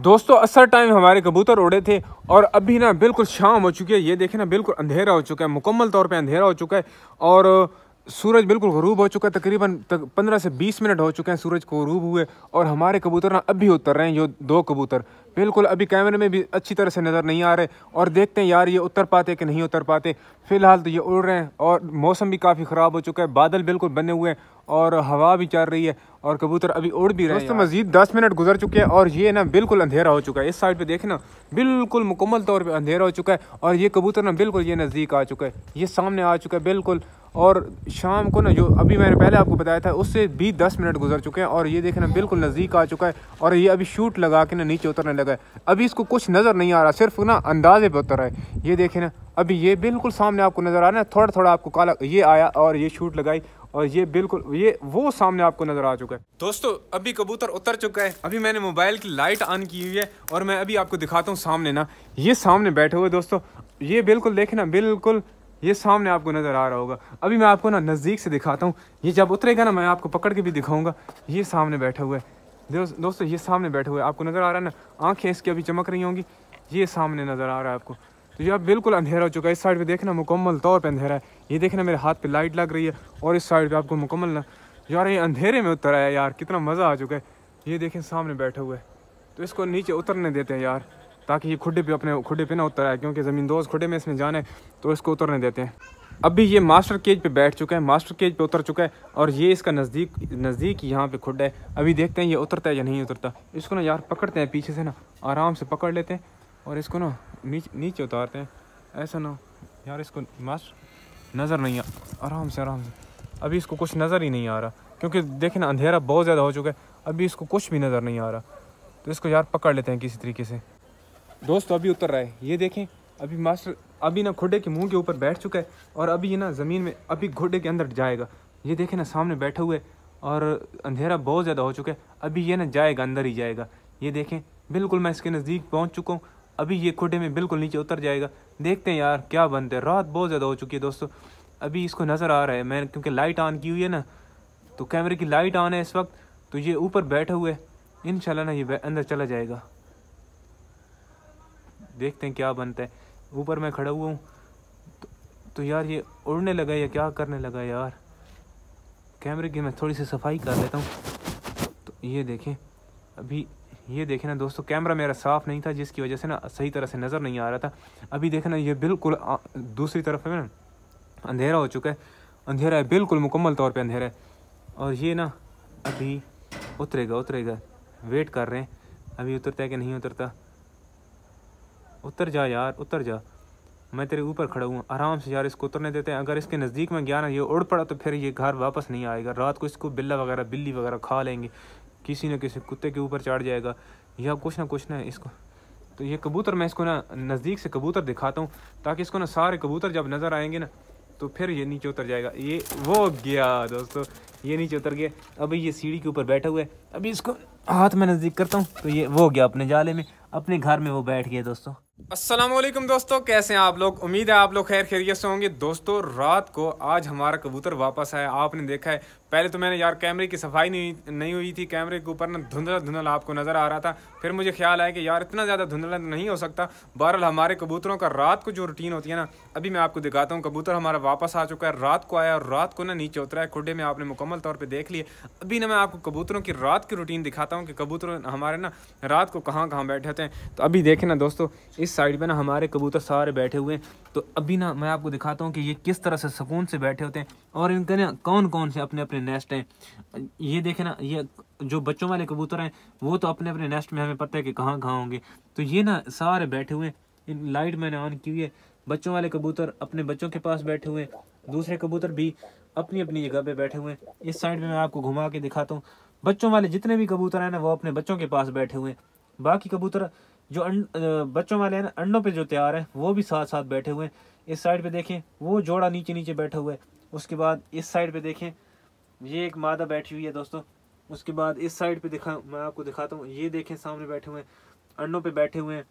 दोस्तों असर टाइम हमारे कबूतर उड़े थे और अभी ना बिल्कुल शाम हो चुकी है ये देखे ना बिल्कुल अंधेरा हो चुका है मुकम्मल तौर पे अंधेरा हो चुका है और सूरज बिल्कुल गरूब हो चुका है तकरीबन तक पंद्रह से बीस मिनट हो चुके हैं सूरज को गरूब हुए और हमारे कबूतर ना अब भी उतर रहे हैं ये दो कबूतर बिल्कुल अभी कैमरे में भी अच्छी तरह से नज़र नहीं आ रहे और देखते हैं यार ये उतर पाते कि नहीं उतर पाते फ़िलहाल तो ये उड़ रहे हैं और मौसम भी काफ़ी ख़राब हो चुका है बादल बिल्कुल बने हुए हैं और हवा भी चल रही है और कबूतर अभी उड़ भी रहे हैं तो मज़ीद दस मिनट गुजर चुके हैं और ये ना बिल्कुल अंधेरा हो चुका है इस साइड पे देखना ना बिल्कुल मुकम्मल तौर पे अंधेरा हो चुका है और ये कबूतर ना बिल्कुल ये नज़दीक आ चुका है ये सामने आ चुका है बिल्कुल और शाम को ना जो अभी मैंने पहले आपको बताया था उससे भी दस मिनट गुजर चुके हैं और ये देखना बिल्कुल नज़दीक आ चुका है और ये अभी शूट लगा के ना नीचे उतरने लगा है अभी इसको कुछ नज़र नहीं आ रहा सिर्फ ना अंदाजे पर उतर रहा है ये देखे ना अभी ये बिल्कुल सामने आपको नज़र आ रहा है थोड़ा थोड़ा आपको काला ये आया और ये शूट लगाई और ये बिल्कुल ये वो सामने आपको नजर आ चुका है दोस्तों अभी कबूतर उतर चुका है अभी मैंने मोबाइल की लाइट ऑन की हुई है और मैं अभी आपको दिखाता हूँ सामने ना ये सामने बैठे हुए दोस्तों ये बिल्कुल देखे ना बिल्कुल ये सामने आपको नज़र आ रहा होगा अभी मैं आपको ना नज़दीक से दिखाता हूँ ये जब उतरेगा ना मैं आपको पकड़ के भी दिखाऊँगा ये सामने बैठा हुआ है दोस्तों ये सामने बैठे हुए आपको नज़र आ रहा है ना आँखें इसकी अभी चमक रही होंगी ये सामने नज़र आ रहा है आपको तो ये अब बिल्कुल अंधेरा हो चुका है इस साइड पे देखना मुकम्मल तौर पे अंधेरा है ये देखना मेरे हाथ पे लाइट लग रही है और इस साइड पे आपको मुकम्मल ना यार ये अंधेरे में उतर आया यार कितना मज़ा आ चुका है ये देखें सामने बैठे हुए तो इसको नीचे उतरने देते हैं यार ताकि ये खुडे पे अपने खुडे पे ना उतर आए क्योंकि ज़मीन दोज खुडे में इसमें जाने तो इसको उतरने देते हैं अभी ये मास्टर केज पे बैठ चुका है मास्टर केज पे उतर चुका है और ये इसका नज़दीक नज़दीक यहाँ पे खुडा है अभी देखते हैं ये उतरता है या नहीं उतरता इसको ना यार पकड़ते हैं पीछे से ना आराम से पकड़ लेते हैं और इसको ना नीच, नीचे उतारते हैं ऐसा ना यार इसको मास्टर नज़र नहीं आ आराम से आराम से अभी इसको कुछ नज़र ही नहीं आ रहा क्योंकि देखें ना अंधेरा बहुत ज़्यादा हो चुका है अभी इसको कुछ भी नज़र नहीं आ रहा तो इसको यार पकड़ लेते हैं किसी तरीके से दोस्तों अभी उतर रहा है ये देखें अभी मास्टर अभी ना घोड़े के मुंह के ऊपर बैठ चुका है और अभी ये ना ज़मीन में अभी घोड़े के अंदर जाएगा ये देखें ना सामने बैठे हुए और अंधेरा बहुत ज़्यादा हो चुका है अभी ये ना जाएगा अंदर ही जाएगा ये देखें बिल्कुल मैं इसके नज़दीक पहुँच चुका हूँ अभी ये खोटे में बिल्कुल नीचे उतर जाएगा देखते हैं यार क्या बनते हैं रात बहुत ज़्यादा हो चुकी है दोस्तों अभी इसको नज़र आ रहा है मैंने क्योंकि लाइट ऑन की हुई है ना तो कैमरे की लाइट ऑन है इस वक्त तो ये ऊपर बैठे हुए है इन ना ये अंदर चला जाएगा देखते हैं क्या बनता है ऊपर मैं खड़ा हुआ हूँ तो, तो यार ये उड़ने लगा या क्या करने लगा यार कैमरे की मैं थोड़ी सी सफाई कर लेता हूँ तो ये देखें अभी ये देखें ना दोस्तों कैमरा मेरा साफ़ नहीं था जिसकी वजह से ना सही तरह से नज़र नहीं आ रहा था अभी देखें ना ये बिल्कुल दूसरी तरफ है ना अंधेरा हो चुका है अंधेरा है बिल्कुल मुकम्मल तौर पर अंधेरा है और ये ना अभी उतरेगा उतरेगा वेट कर रहे हैं अभी उतरता है कि नहीं उतरता उतर जा यार उतर जा मैं तेरे ऊपर खड़ा हूँ आराम से यार इसको उतरने देते हैं अगर इसके नज़दीक में गया ना ये उड़ पड़ा तो फिर ये घर वापस नहीं आएगा रात को इसको बिल्ला वगैरह बिल्ली वगैरह खा लेंगे किसी न किसी कुत्ते के ऊपर चढ़ जाएगा या कुछ ना कुछ ना इसको तो ये कबूतर मैं इसको ना नज़दीक से कबूतर दिखाता हूँ ताकि इसको ना सारे कबूतर जब नज़र आएंगे ना तो फिर ये नीचे उतर जाएगा ये वो गया दोस्तों ये नीचे उतर गया अभी ये सीढ़ी के ऊपर बैठा हुआ है अभी इसको हाथ में नज़दीक करता हूँ तो ये वो गया अपने जाले में अपने घर में वो बैठ गया दोस्तों असलम दोस्तों कैसे हैं आप लोग उम्मीद है आप लोग खैर खैरियत से होंगे दोस्तों रात को आज हमारा कबूतर वापस आया आपने देखा है पहले तो मैंने यार कैमरे की सफाई नहीं नहीं हुई थी कैमरे के ऊपर ना धुंधला धुंधला आपको नज़र आ रहा था फिर मुझे ख्याल आया कि यार इतना ज़्यादा धुंधला नहीं हो सकता बहरहाल हमारे कबूतरों का रात को जो रूटीन होती है ना अभी मैं आपको दिखाता हूँ कबूतर हमारा वापस आ चुका है रात को आया और रात को ना नीचे उतरा है खुडे में आपने मुकम्मल तौर पर देख लिए अभी ना मैं आपको कबूतरों की रात की रूटीन दिखाता हूँ कि कबूतर हमारे ना रात को कहाँ कहाँ बैठे होते हैं तो अभी देखें ना दोस्तों इस साइड पर ना हमारे कबूतर सारे बैठे हुए हैं तो अभी ना मैं आपको दिखाता हूँ कि ये किस तरह से सुकून से बैठे होते हैं और इनके ना कौन कौन से अपने अपने नेस्ट हैं ये देखें ना ये जो बच्चों वाले कबूतर हैं वो तो अपने अपने नेस्ट में हमें पता है कि कहाँ कहाँ होंगे तो ये ना सारे बैठे हुए इन लाइट मैंने ऑन की हुई है बच्चों वाले कबूतर अपने बच्चों के पास बैठे हुए दूसरे कबूतर भी अपनी अपनी जगह पे बैठे हुए इस साइड में मैं आपको घुमा के दिखाता हूँ बच्चों वाले जितने भी कबूतर हैं ना वो अपने बच्चों के पास बैठे हुए बाकी कबूतर जो अं, बच्चों वाले हैं ना अंडों पे जो तैयार हैं वो भी साथ साथ बैठे हुए हैं इस साइड पे देखें वो जोड़ा नीचे नीचे बैठा हुआ है उसके बाद इस साइड पे देखें ये एक मादा बैठी हुई है दोस्तों उसके बाद इस साइड पे दिखा मैं आपको दिखाता हूँ ये देखें सामने बैठे हुए हैं अंडों पे बैठे हुए हैं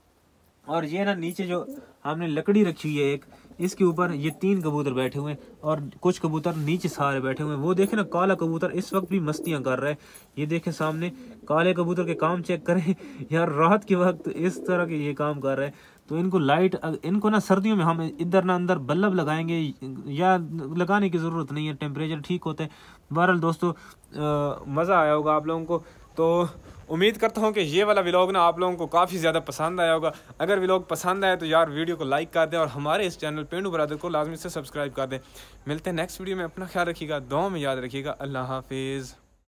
और ये ना नीचे जो हमने लकड़ी रखी हुई है एक इसके ऊपर ये तीन कबूतर बैठे हुए हैं और कुछ कबूतर नीचे सारे बैठे हुए हैं वो देखे ना काला कबूतर इस वक्त भी मस्तियाँ कर रहा है ये देखें सामने काले कबूतर के काम चेक करें यार रात के वक्त इस तरह के ये काम कर रहे हैं तो इनको लाइट इनको ना सर्दियों में हम इधर ना अंदर बल्लब लगाएंगे या लगाने की ज़रूरत नहीं है टेम्परेचर ठीक होते हैं बहरहाल दोस्तों मज़ा आया होगा आप लोगों को तो उम्मीद करता हूँ कि ये वाला व्लॉग ना आप लोगों को काफ़ी ज़्यादा पसंद आया होगा अगर व्लॉग पसंद आए तो यार वीडियो को लाइक कर दें और हमारे इस चैनल पेंडू बरदर को लाजमी से सब्सक्राइब कर दें मिलते हैं नेक्स्ट वीडियो में अपना ख्याल रखिएगा दो में याद रखिएगा अल्लाह हाफिज़